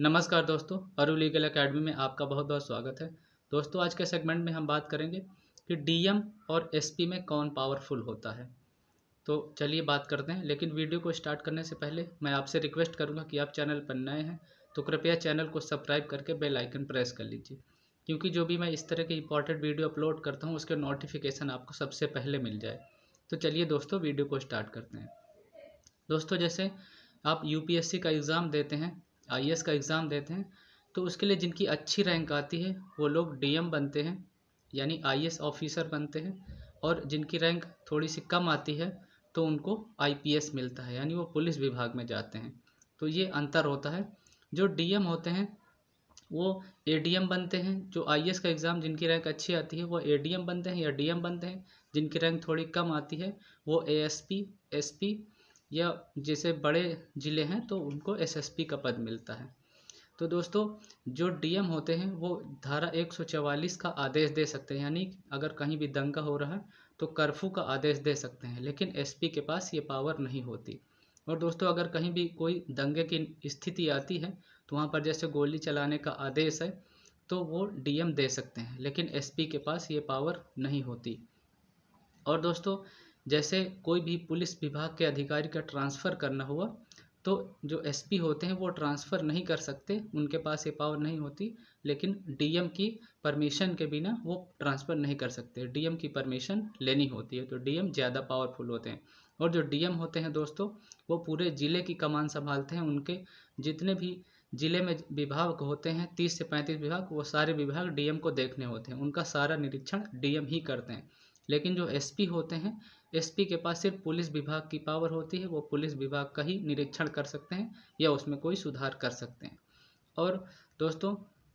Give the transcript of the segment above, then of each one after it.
नमस्कार दोस्तों अरु लीगल अकेडमी में आपका बहुत बहुत स्वागत है दोस्तों आज के सेगमेंट में हम बात करेंगे कि डीएम और एसपी में कौन पावरफुल होता है तो चलिए बात करते हैं लेकिन वीडियो को स्टार्ट करने से पहले मैं आपसे रिक्वेस्ट करूंगा कि आप चैनल पर नए हैं तो कृपया चैनल को सब्सक्राइब करके बेलाइकन प्रेस कर लीजिए क्योंकि जो भी मैं इस तरह की इंपॉर्टेंट वीडियो अपलोड करता हूँ उसके नोटिफिकेशन आपको सबसे पहले मिल जाए तो चलिए दोस्तों वीडियो को स्टार्ट करते हैं दोस्तों जैसे आप यूपीएससी का एग्ज़ाम देते हैं आई का एग्ज़ाम देते हैं तो उसके लिए जिनकी अच्छी रैंक आती है वो लोग डीएम बनते हैं यानी आईएएस ऑफिसर बनते हैं और जिनकी रैंक थोड़ी सी कम आती है तो उनको आईपीएस मिलता है यानी वो पुलिस विभाग में जाते हैं तो ये अंतर होता है जो डीएम होते हैं वो एडीएम बनते हैं जो आईएएस का एग्ज़ाम जिनकी रैंक अच्छी आती है वो ए बनते हैं या डी बनते हैं जिनकी रैंक थोड़ी कम आती है वो ए एस पी या जैसे बड़े ज़िले हैं तो उनको एसएसपी का पद मिलता है तो दोस्तों जो डीएम होते हैं वो धारा 144 का आदेश दे सकते हैं यानी अगर कहीं भी दंगा हो रहा है तो कर्फ्यू का आदेश दे सकते हैं लेकिन एसपी के पास ये पावर नहीं होती और दोस्तों अगर कहीं भी कोई दंगे की स्थिति आती है तो वहाँ पर जैसे गोली चलाने का आदेश है तो वो डीएम दे सकते हैं लेकिन एसपी के पास ये पावर नहीं होती और दोस्तों जैसे कोई भी पुलिस विभाग के अधिकारी का ट्रांसफ़र करना हुआ तो जो एसपी होते हैं वो ट्रांसफ़र नहीं कर सकते उनके पास ये पावर नहीं होती लेकिन डीएम की परमिशन के बिना वो ट्रांसफ़र नहीं कर सकते डीएम की परमिशन लेनी होती है तो डीएम ज़्यादा पावरफुल होते हैं और जो डीएम होते हैं दोस्तों वो पूरे ज़िले की कमान संभालते हैं उनके जितने भी ज़िले में विभाग होते हैं तीस से पैंतीस विभाग वो सारे विभाग डी को देखने होते हैं उनका सारा निरीक्षण डी ही करते हैं लेकिन जो एस होते हैं एसपी के पास सिर्फ पुलिस विभाग की पावर होती है वो पुलिस विभाग का ही निरीक्षण कर सकते हैं या उसमें कोई सुधार कर सकते हैं और दोस्तों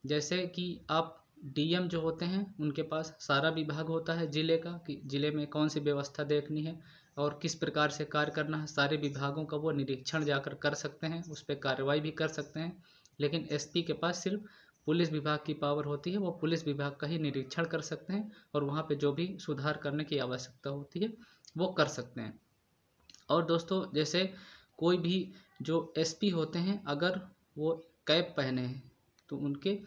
जैसे कि आप डीएम जो होते हैं उनके पास सारा विभाग होता है ज़िले का कि ज़िले में कौन सी व्यवस्था देखनी है और किस प्रकार से कार्य करना है सारे विभागों का वो निरीक्षण जाकर कर सकते हैं उस पर कार्रवाई भी कर सकते हैं लेकिन एसपी के पास सिर्फ पुलिस विभाग की पावर होती है वो पुलिस विभाग का ही निरीक्षण कर सकते हैं और वहाँ पे जो भी सुधार करने की आवश्यकता होती है वो कर सकते हैं और दोस्तों जैसे कोई भी जो एसपी होते हैं अगर वो कैप पहने हैं तो उनके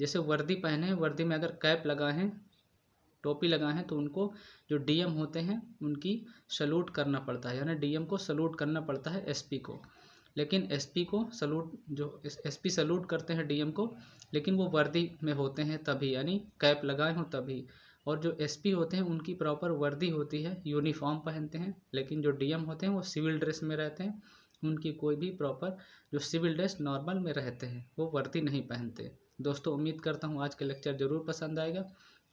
जैसे वर्दी पहने हैं वर्दी में अगर कैप लगाए हैं टोपी लगाए हैं तो उनको जो डीएम होते हैं उनकी सल्यूट करना पड़ता है यानी डीएम को सल्यूट करना पड़ता है एसपी को लेकिन एसपी को सलूट जो एसपी सलूट करते हैं डीएम को लेकिन वो वर्दी में होते हैं तभी यानी कैप लगाए हों तभी और जो एसपी होते हैं उनकी प्रॉपर वर्दी होती है यूनिफॉर्म पहनते हैं लेकिन जो डीएम होते हैं वो सिविल ड्रेस में रहते हैं उनकी कोई भी प्रॉपर जो सिविल ड्रेस नॉर्मल में रहते हैं वो वर्दी नहीं पहनते दोस्तों उम्मीद करता हूँ आज का लेक्चर ज़रूर पसंद आएगा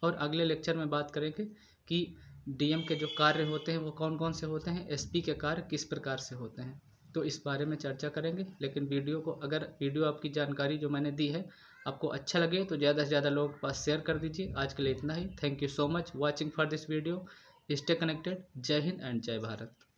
और अगले लेक्चर में बात करेंगे कि डीएम के जो कार्य होते हैं वो कौन कौन से होते हैं एसपी के कार्य किस प्रकार से होते हैं तो इस बारे में चर्चा करेंगे लेकिन वीडियो को अगर वीडियो आपकी जानकारी जो मैंने दी है आपको अच्छा लगे तो ज़्यादा से ज़्यादा लोगों के पास शेयर कर दीजिए आज के लिए इतना ही thank you so much watching for this video stay connected जय हिंद एंड जय भारत